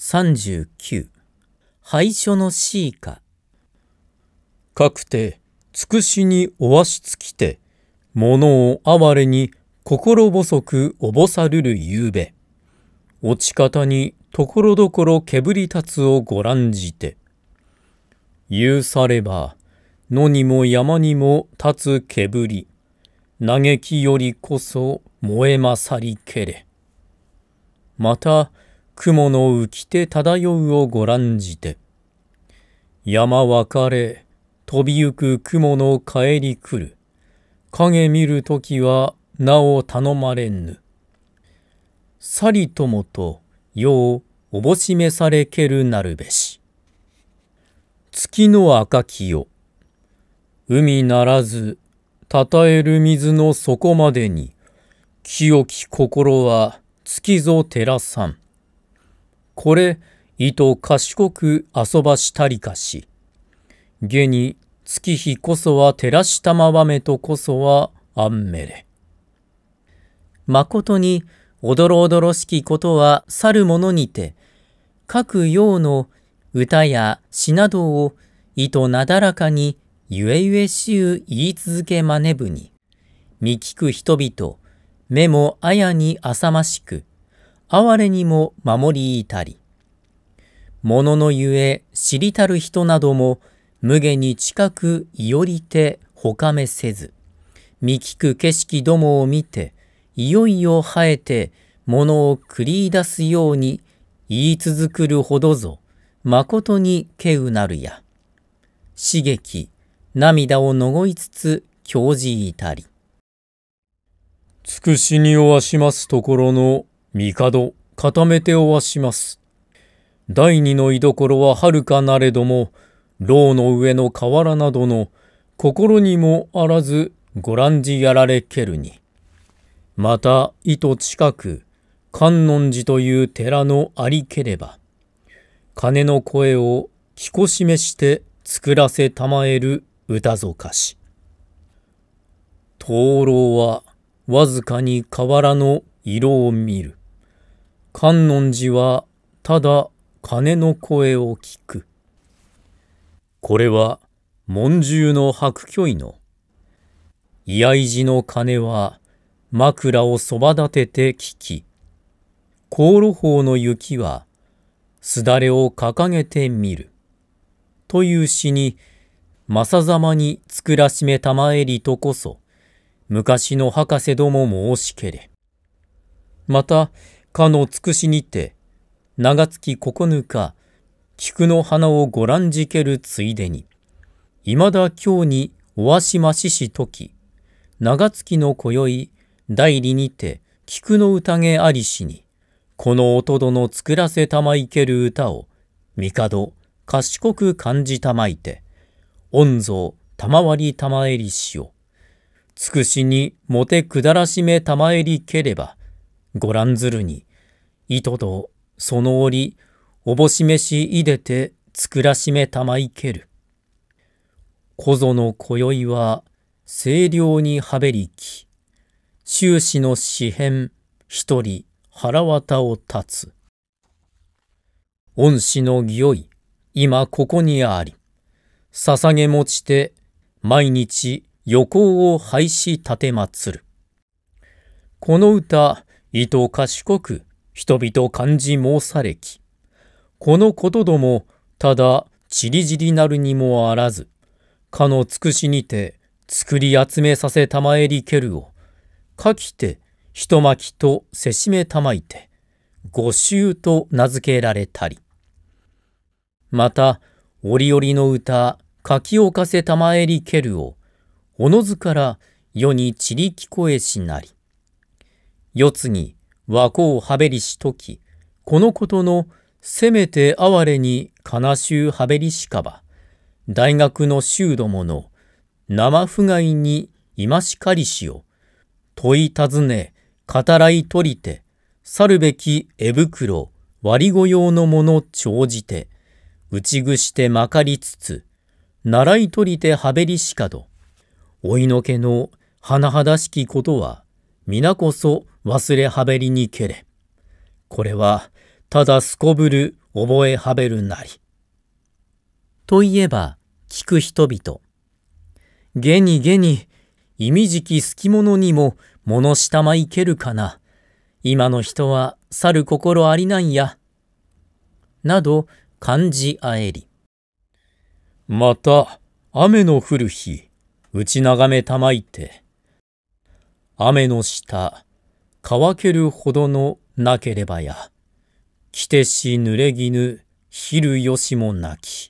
39廃所の C かかくてつくしにおわしつきて物を哀れに心細くおぼさるるゆうべ落ち方にところどころけぶり立つをご覧じて言うされば野にも山にも立つけぶり嘆きよりこそ燃えまさりけれまた雲の浮きて漂うをご覧じて。山別れ、飛びゆく雲の帰り来る。影見るときは、なお頼まれぬ。さりともと、よう、おぼしめされけるなるべし。月の赤きよ。海ならず、たたえる水の底までに、清き心は月ぞ照らさん。これ、いと賢く遊ばしたりかし。下に月日こそは照らしたまわめとこそはあんめれ。まことにおどろおどろしきことは去るものにて、各世の歌や詩などをとなだらかにゆえゆえしゅう言い続けまねぶに、見聞く人々、目もあやにあさましく、哀れにも守りいたり。物のゆえ知りたる人なども無下に近くいよりてほかめせず見聞く景色どもを見ていよいよ生えて物を繰り出すように言い続くるほどぞまことにけうなるや刺激涙をのごいつつ教じいたりつくしにおわしますところの帝固めておわします第二の居所ははるかなれども、牢の上の瓦などの心にもあらずご覧じやられけるに。また、意図近く、観音寺という寺のありければ、鐘の声を聞こしめして作らせたまえる歌ぞかし。灯籠はわずかに瓦の色を見る。観音寺はただ鐘の声を聞く。これは門獣の白居易の。居合寺の鐘は枕をそば立てて聞き、香炉法の雪はすだれを掲げてみる。という詩に、正ざまに作らしめたまえりとこそ、昔の博士ども申しけれ。また、かのつくしにて、長月9日、菊の花をご覧じけるついでに、いまだ今日におわしまししとき、長月の今宵、代理にて菊の宴ありしに、この音殿作らせたまいける歌を、帝、賢く感じたまいて、御蔵、賜りたまえりしを、つくしにもてくだらしめたまえりければ、ご覧ずるに、糸とその折、おぼしめしいでて、つくらしめたまいける。小僧の今宵は、清涼にはべりき、終始の詩編、一人、腹渡を立つ。恩師の御意、今ここにあり、捧げ持ちて、毎日、予行を廃止立てまつる。この歌、いと賢く、人々感じ申されき。このことども、ただ、ちりじりなるにもあらず、かのつくしにて、作り集めさせたまえりけるを、かきて、ひとまきとせしめたまいて、ゅうと名付けられたり。また、折々の歌、かきおかせたまえりけるを、おのずから世に散り聞こえしなり。よつぎ、和光はべりしとき、このことのせめて哀れに悲しゅうはべりしかば、大学の修どもの生不甲斐に今しかりしを、問い尋ね、語らいとりて、去るべき絵袋、割り御用のもの長じて、打ちぐしてまかりつつ、習いとりてはべりしかど、おいのけの甚だしきことは、皆こそ忘れはべりにけれ。これは、ただすこぶる覚えはべるなり。といえば、聞く人々。げにげに、意味じき好き者にも物下まいけるかな。今の人は去る心ありなんや。など感じあえり。また、雨の降る日、打ち眺めたまいて。雨の下、乾けるほどのなければや、着てし濡れぎぬ、昼よしもなき。